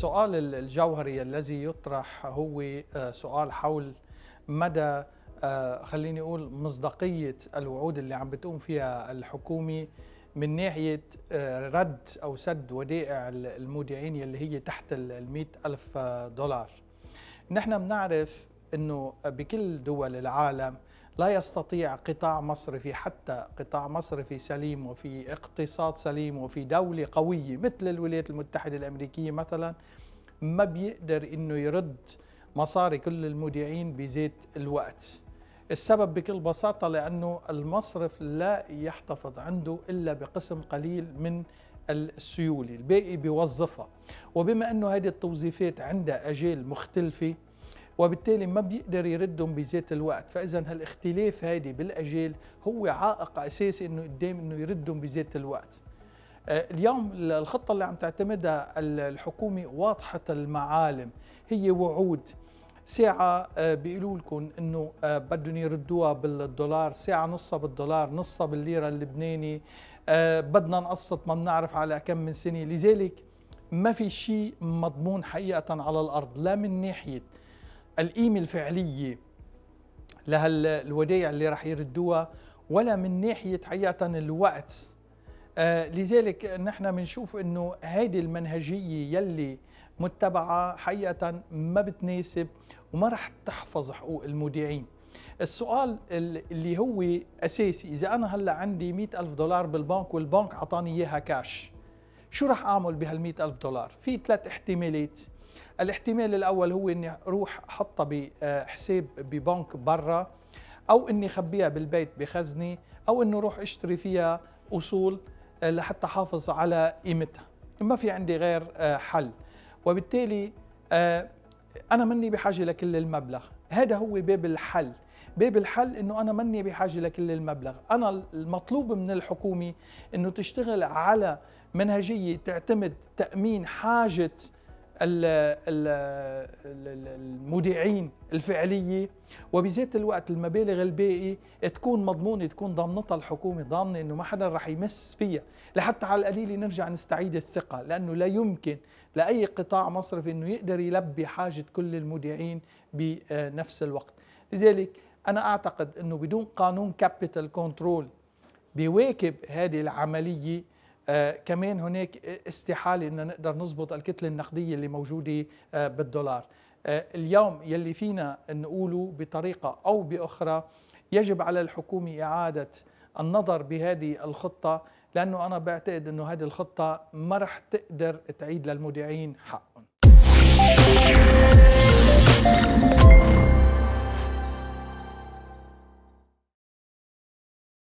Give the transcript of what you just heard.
السؤال الجوهري الذي يطرح هو آه، سؤال حول مدى آه، خليني أقول مصداقية الوعود اللي عم بتقوم فيها الحكومة من ناحية آه، رد أو سد ودائع المودعين اللي هي تحت ال ألف دولار نحن بنعرف أنه بكل دول العالم لا يستطيع قطاع مصرفي حتى قطاع مصرفي سليم وفي اقتصاد سليم وفي دولة قوية مثل الولايات المتحدة الأمريكية مثلا ما بيقدر أنه يرد مصاري كل المودعين بزيت الوقت السبب بكل بساطة لأنه المصرف لا يحتفظ عنده إلا بقسم قليل من السيولة الباقي بيوظفها وبما أنه هذه التوظيفات عندها أجيال مختلفة وبالتالي ما بيقدر يردهم بذات الوقت فاذا هالاختلاف هيدي بالاجيال هو عائق اساسي انه قدام انه يردهم بذات الوقت آه، اليوم الخطه اللي عم تعتمدها الحكومه واضحه المعالم هي وعود ساعة آه، بيقولوا لكم انه آه، بدهم يردوها بالدولار، ساعة نصها بالدولار، نصها بالليرة اللبناني، بدنا نقسط ما بنعرف على كم من سنة، لذلك ما في شيء مضمون حقيقة على الأرض لا من ناحية القيمة الفعلية لهالودايع اللي رح يردوها ولا من ناحية حقيقة الوقت آه لذلك نحن بنشوف انه هيدي المنهجية يلي متبعة حقيقة ما بتناسب وما رح تحفظ حقوق المودعين السؤال اللي هو أساسي إذا أنا هلأ عندي مئة ألف دولار بالبنك والبنك عطاني إياها كاش شو رح أعمل بهال ألف دولار؟ في ثلاث احتمالات الاحتمال الاول هو اني اروح احطها بحساب آه، ببنك برا او اني اخبيها بالبيت بخزني او انه اروح اشتري فيها اصول آه، لحتى احافظ على قيمتها ما في عندي غير آه، حل وبالتالي انا مني بحاجه لكل المبلغ هذا هو باب الحل باب الحل انه انا مني بحاجه لكل المبلغ انا المطلوب من الحكومه انه تشتغل على منهجيه تعتمد تامين حاجه المودعين الفعليه وبذات الوقت المبالغ الباقي تكون مضمونه تكون ضامنتها الحكومه ضامنه انه ما حدا رح يمس فيها لحتى على القليله نرجع نستعيد الثقه لانه لا يمكن لاي قطاع مصرفي انه يقدر يلبي حاجه كل المودعين بنفس الوقت لذلك انا اعتقد انه بدون قانون كابيتال كنترول بيواكب هذه العمليه آه كمان هناك استحاله ان نقدر نضبط الكتله النقديه اللي موجوده آه بالدولار آه اليوم يلي فينا نقوله بطريقه او باخرى يجب على الحكومه اعاده النظر بهذه الخطه لانه انا بعتقد انه هذه الخطه ما رح تقدر تعيد للمودعين حق